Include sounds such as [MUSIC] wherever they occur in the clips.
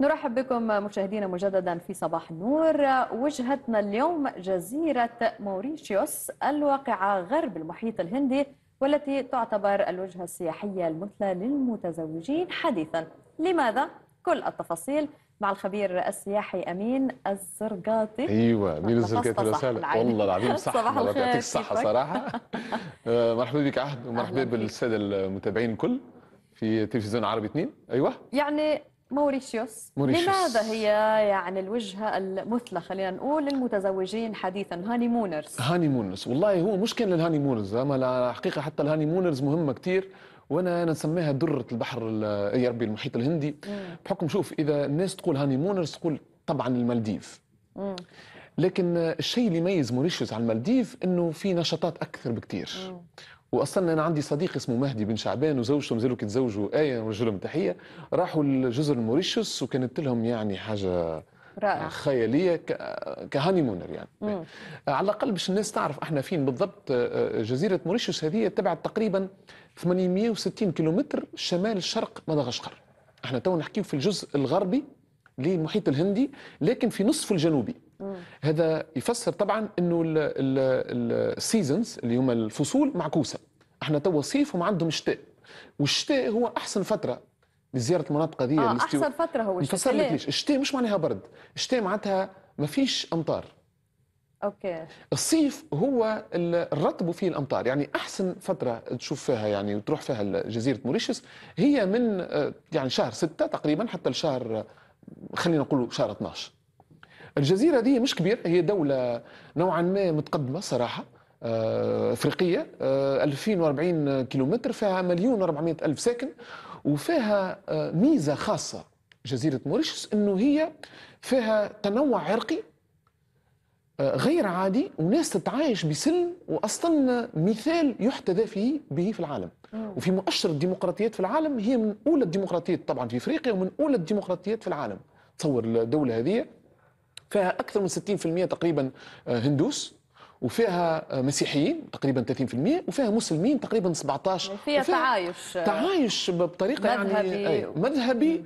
نرحب بكم مشاهدينا مجددا في صباح النور وجهتنا اليوم جزيرة موريشيوس الواقعة غرب المحيط الهندي والتي تعتبر الوجهة السياحية المثلى للمتزوجين حديثا لماذا؟ كل التفاصيل مع الخبير السياحي امين الزرقاطي ايوه امين الزرقاطي رساله والله العظيم صح صباح الخير يعطيك الصحه صراحه [LAUGHS] آه، مرحبا بك عهد ومرحبا بالساده المتابعين الكل في تلفزيون عربي 2 ايوه يعني موريشيوس. موريشيوس لماذا هي يعني الوجهة المثلى خلينا نقول للمتزوجين حديثا هاني مونرز هاني مونرز والله هو مش كان للهاني مونرز أما الحقيقة حتى الهاني مونرز مهمة كثير وانا انا نسميها دره البحر يا ربي المحيط الهندي بحكم شوف اذا الناس تقول هاني مونرز تقول طبعا المالديف لكن الشيء اللي يميز موريشيوس عن المالديف انه في نشاطات اكثر بكثير واصلا انا عندي صديق اسمه مهدي بن شعبان وزوجته مازالوا كيتزوجوا ايه نوجه تحيه راحوا لجزر موريشيوس وكانت لهم يعني حاجه رائع. خياليه كهانيمونر يعني مم. على الاقل باش الناس تعرف احنا فين بالضبط آه، آه، جزيره موريشيوس هذه تبعد تقريبا 860 كيلومتر شمال شرق مدغشقر احنا تو نحكيو في الجزء الغربي للمحيط الهندي لكن في نصف الجنوبي هذا يفسر طبعا انه السيزونز اللي هما الفصول معكوسه احنا توا صيف وما عندهم شتاء والشتاء هو احسن فتره لزياره المناطق هذه آه احسن فتره هو الشتاء نفسر لك ليش الشتاء مش معناها برد الشتاء معناتها ما فيش امطار اوكي الصيف هو الرطب وفيه الامطار يعني احسن فتره تشوف فيها يعني وتروح فيها جزيره موريشيوس هي من آه، يعني شهر 6 تقريبا حتى لشهر خلينا نقول شهر 12 الجزيره دي مش كبيره هي دوله نوعا ما متقدمه صراحه آه، افريقيه 2040 آه، كيلومتر فيها مليون و400 الف ساكن وفيها آه، ميزه خاصه جزيره موريشيوس انه هي فيها تنوع عرقي غير عادي وناس تتعايش بسلم واصلا مثال يحتذى فيه به في العالم وفي مؤشر الديمقراطيات في العالم هي من اولى الديمقراطيات طبعا في افريقيا ومن اولى الديمقراطيات في العالم تصور الدوله هذه فيها اكثر من 60% تقريبا آه، هندوس وفيها آه، مسيحيين تقريبا 30% وفيها مسلمين تقريبا 17 يعني فيها تعايش آه، تعايش بطريقه مذهبي يعني مذهبي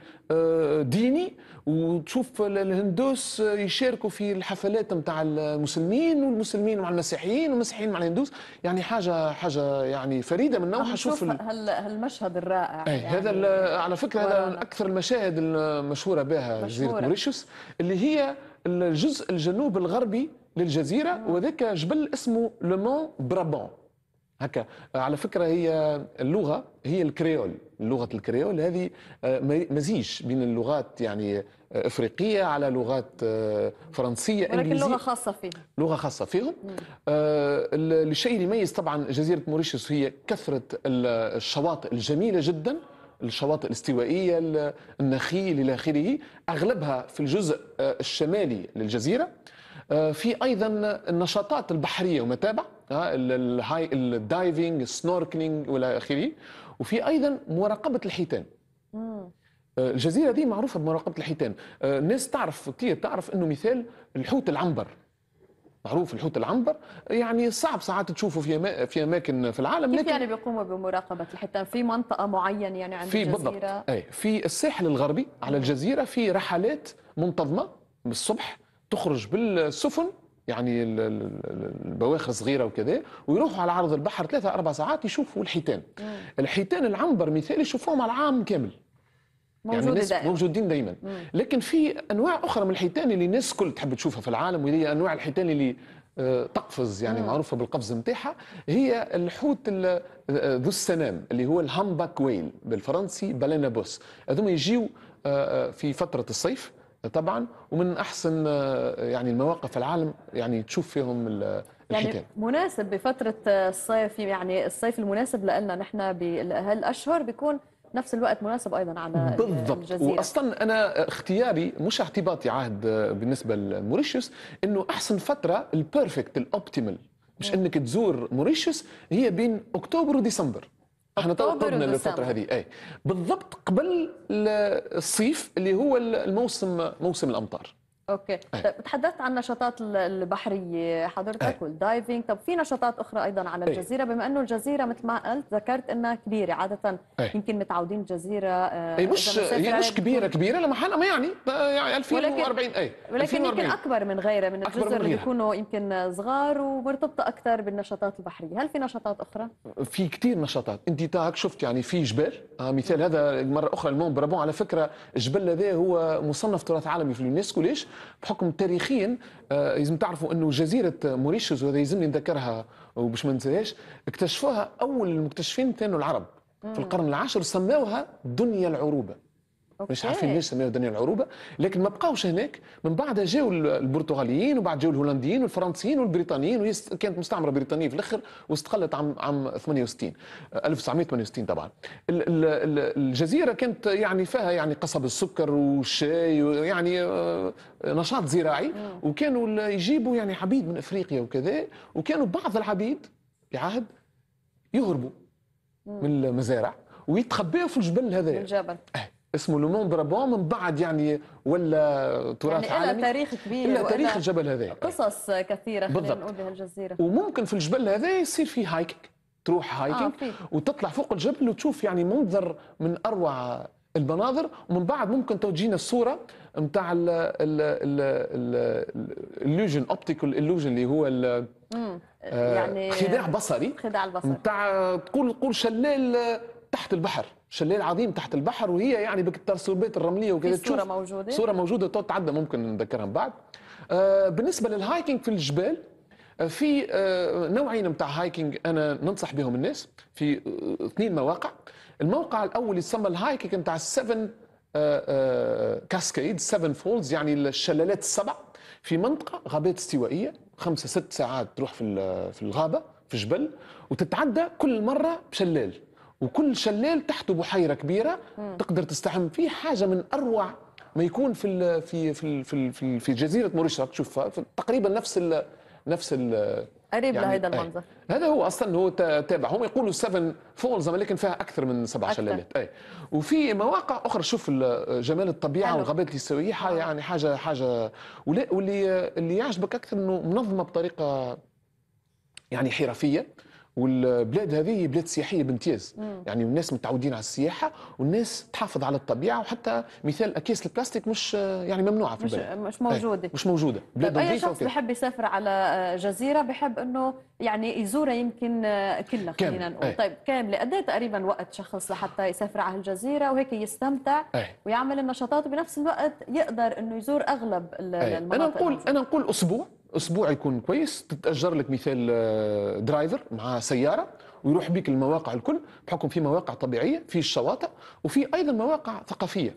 ديني وتشوف الهندوس يشاركوا في الحفلات نتاع المسلمين والمسلمين مع المسيحيين والمسيحيين مع الهندوس يعني حاجه حاجه يعني فريده من نوعها شوف هالمشهد الرائع يعني هذا على فكره هذا اكثر المشاهد المشهوره بها جزيره موريشيوس اللي هي الجزء الجنوب الغربي للجزيره وذاك جبل اسمه لومون برابون هكا على فكره هي اللغه هي الكريول لغه الكريول هذه آه، مزيج بين اللغات يعني آه، افريقيه على لغات آه، فرنسيه ولكن انجليزيه لغه خاصه فيه لغه خاصه فيهم الشيء اللي يميز طبعا جزيره موريشيوس هي كثره الشواطئ الجميله جدا الشواطئ الاستوائيه النخيل الى اخره اغلبها في الجزء آه، الشمالي للجزيره آه، في ايضا النشاطات البحريه ومتابعة آه، الدايفينج الهاي الدايفنج السنوركلينج والى اخره وفي ايضا مراقبه الحيتان الجزيره دي معروفه بمراقبه الحيتان الناس تعرف كثير تعرف انه مثال الحوت العنبر معروف الحوت العنبر يعني صعب ساعات تشوفه في في اماكن في العالم كيف لكن يعني بيقوموا بمراقبه حتى في منطقه معينه يعني عند في الجزيره بالضبط. أي في الساحل الغربي على الجزيره في رحلات منتظمه من الصبح تخرج بالسفن يعني البواخر صغيره وكذا ويروحوا على عرض البحر ثلاثة أربع ساعات يشوفوا الحيتان الحيتان العنبر مثالي يشوفوهم على العام كامل يعني موجودة يعني دائما. موجودين دايما مم. لكن في انواع اخرى من الحيتان اللي الناس الكل تحب تشوفها في العالم وهي انواع الحيتان اللي آه، تقفز يعني مم. معروفه بالقفز نتاعها هي الحوت آه، ذو السنام اللي هو الهامباك ويل بالفرنسي بالينابوس هذوما يجيو آه، في فتره الصيف طبعا ومن احسن يعني المواقف العالم يعني تشوف فيهم يعني الحيتان يعني مناسب بفتره الصيف يعني الصيف المناسب لنا نحن بهالاشهر بيكون نفس الوقت مناسب ايضا على بالضبط الجزيرة. واصلا انا اختياري مش اعتباطي عهد آه، بالنسبه لموريشيوس انه احسن فتره البيرفكت الاوبتيمال مش انك تزور موريشيوس هي بين اكتوبر وديسمبر احنا طلبنا للفتره هذه اي بالضبط قبل الصيف اللي هو الموسم موسم الامطار اوكي طيب تحدثت عن النشاطات البحريه حضرتك والدايفنج طب في نشاطات اخرى ايضا على الجزيره بما انه الجزيره مثل ما قلت ذكرت انها كبيره عاده يمكن متعودين الجزيره آه، أي مش هي مش كبيره كبيره لما حالها ما يعني يعني 2040 اي ولكن يمكن اكبر من غيرها من الجزر اللي بيكونوا يمكن صغار ومرتبطه اكثر بالنشاطات البحريه هل في نشاطات اخرى في كثير نشاطات انت تاعك شفت يعني في جبال آه، مثال هذا مره اخرى المون برابون على فكره الجبل هذا هو مصنف تراث عالمي في اليونسكو ليش بحكم تاريخيا آه، لازم تعرفوا انه جزيره موريشيوس وهذا يلزمني نذكرها وباش ما ننساهاش اكتشفوها اول المكتشفين كانوا العرب في القرن العاشر سماوها دنيا العروبه أوكي. مش عارفين ليش سميو الدنيا العروبه لكن ما بقاوش هناك من بعد جاو البرتغاليين وبعد جاو الهولنديين والفرنسيين والبريطانيين ويست... كانت مستعمره بريطانيه في الاخر واستقلت عام عام 68 1968 آه، طبعا الجزيره كانت يعني فيها يعني قصب السكر والشاي يعني آه، نشاط زراعي وكانوا يجيبوا يعني عبيد من افريقيا وكذا وكانوا بعض العبيد في عهد يهربوا من المزارع ويتخبوا في الجبل هذا الجبل أه. اسمه لو درابون من بعد يعني ولا تراث يعني عالمي تاريخ كبير الا تاريخ الجبل هذا قصص كثيره خلينا نقول بهالجزيره وممكن في الجبل هذا يصير فيه هايكينج تروح آه، هايكينج آه وتطلع فوق الجبل وتشوف يعني منظر من اروع المناظر ومن بعد ممكن توجينا الصوره نتاع اللوجن اوبتيكال اللوجن اللي هو ال آه، يعني خداع بصري خداع بصري نتاع تقول تقول شلال تحت البحر شلال عظيم تحت البحر وهي يعني بالترسبات الرمليه وكذا صوره موجوده صوره موجوده تعدى ممكن نذكرها من بعد آه، بالنسبه للهايكينج في الجبال آه، في آه، نوعين نتاع هايكينج انا ننصح بهم الناس في اثنين مواقع الموقع الاول يسمى الهايكينج نتاع السفن كاسكيد سفن فولز يعني الشلالات السبع في منطقه غابات استوائيه خمسة ست ساعات تروح في في الغابه في جبل وتتعدى كل مره بشلال وكل شلال تحته بحيره كبيره تقدر تستحم فيه حاجه من اروع ما يكون في في في في, في جزيره موريش تشوف تقريبا نفس الـ نفس الـ قريب يعني لهذا آه. المنظر هذا هو اصلا هو تابع هم يقولوا 7 فولز ولكن فيها اكثر من سبع شلالات اي وفي مواقع اخرى شوف جمال الطبيعه والغابات آه. يعني حاجه حاجه واللي اللي يعجبك اكثر انه منظمه بطريقه يعني حرفيه والبلاد هذه بلاد سياحيه بامتياز يعني الناس متعودين على السياحه والناس تحافظ على الطبيعه وحتى مثال اكياس البلاستيك مش يعني ممنوعه في مش البلد مش موجوده طيب، مش موجوده بلاد طيب، اي شخص بحب يسافر على آه، جزيره بحب انه يعني يزورها يمكن آه، كلها خلينا نقول أي. طيب كامله قد إيه تقريبا وقت شخص لحتى يسافر على الجزيره وهيك يستمتع أي. ويعمل النشاطات وبنفس الوقت يقدر انه يزور اغلب أي. المناطق انا نقول انا نقول اسبوع اسبوع يكون كويس تتاجر لك مثال آه، درايفر مع سياره ويروح بك المواقع الكل بحكم في مواقع طبيعيه في الشواطئ وفي ايضا مواقع ثقافيه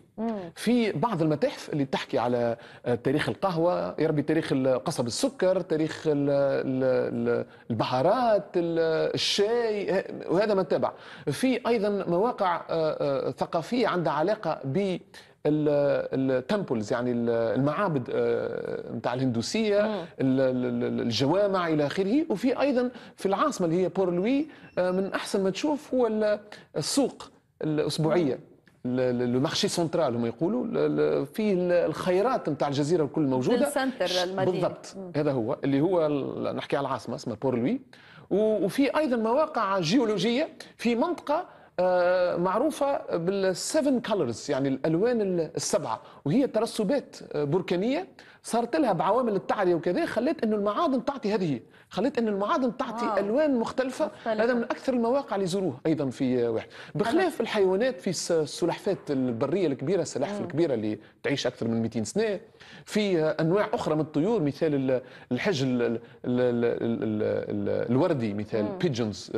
في بعض المتاحف اللي تحكي على آه، تاريخ القهوه يا ربي تاريخ قصب السكر تاريخ البهارات الشاي وهذا ما تبع في ايضا مواقع آه، ثقافيه عندها علاقه ب التمبلز يعني المعابد نتاع آه، الهندوسيه الجوامع الى اخره وفي ايضا في العاصمه اللي هي بورلوي آه، من احسن ما تشوف هو السوق الاسبوعيه لو مارشي سنترال هم يقولوا فيه الخيرات نتاع الجزيره الكل موجوده بالضبط هذا هو اللي هو نحكي على العاصمه اسمها بورلوي وفي ايضا مواقع جيولوجيه في منطقه آه، معروفه بالسيفن كلرز يعني الالوان السبعه وهي ترسبات آه، بركانيه صارت لها بعوامل التعريه وكذا خلت انه المعادن تعطي هذه خلت انه المعادن تعطي واو. الوان مختلفه هذا من اكثر المواقع اللي يزوروه ايضا في واحد بخلاف الحيوانات في السلحفات البريه الكبيره السلاحف الكبيره اللي تعيش اكثر من 200 سنه في انواع اخرى من الطيور مثال الحج الوردي مثال بيجنز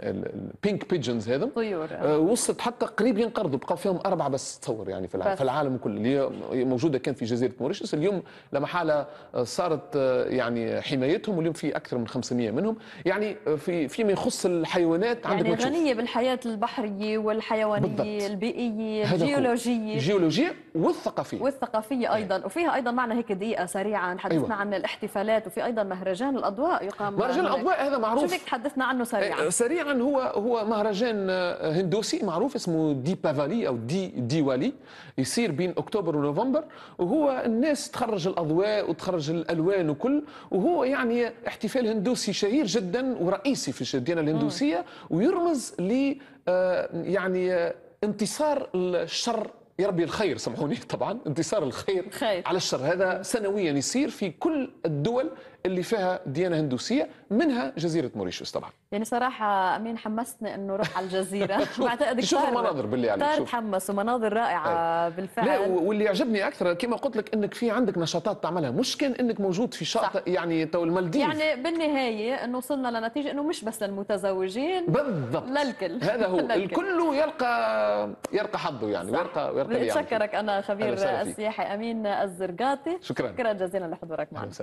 البينك بيجنز هذا الطيور آه، وصلت حتى قريب ينقرضوا بقى فيهم اربعه بس تصور يعني في العالم, في العالم كله اللي موجوده كان في جزيره موريشيوس اليوم لما حاله آه، صارت آه، يعني حمايتهم واليوم في اكثر من 500 منهم يعني في فيما يخص الحيوانات عندك يعني غنيه بالحياه البحريه والحيوانيه بالضبط. البيئيه الجيولوجيه الجيولوجيه والثقافيه والثقافيه إيه. ايضا يعني. وفيها ايضا معنا هيك دقيقه سريعا حدثنا أيوة. عن الاحتفالات وفي ايضا مهرجان الاضواء يقام مهرجان الاضواء هذا معروف شو تحدثنا عنه سريعا سريعا هو هو مهرجان هندوسي معروف اسمه دي بافالي او دي ديوالي يصير بين اكتوبر ونوفمبر وهو الناس تخرج الاضواء وتخرج الالوان وكل وهو يعني احتفال هندوسي شهير جدا ورئيسي في الديانه الهندوسيه ويرمز ل آه، يعني آه، انتصار الشر يا ربي الخير سامحوني [LAUGHS] طبعا انتصار الخير خير. على الشر هذا سنويا يصير في كل الدول اللي فيها ديانه هندوسيه منها جزيره موريشيوس طبعا يعني صراحه امين حمستني انه روح على الجزيره [LAUGHS] بعتقد شوف المناظر باللي عليك يعني، كثير تحمس ومناظر رائعه أي. بالفعل لا واللي عجبني اكثر كما قلت لك انك في عندك نشاطات تعملها مش كان انك موجود في شاطئ صح. يعني تو المالديف يعني بالنهايه انه وصلنا لنتيجه انه مش بس للمتزوجين بالضبط للكل هذا هو [LAUGHS] الكل يلقى يلقى حظه يعني صح. ويرقى ويلقى بدي انا خبير السياحي امين الزرقاطي شكرا شكرا جزيلا لحضورك معنا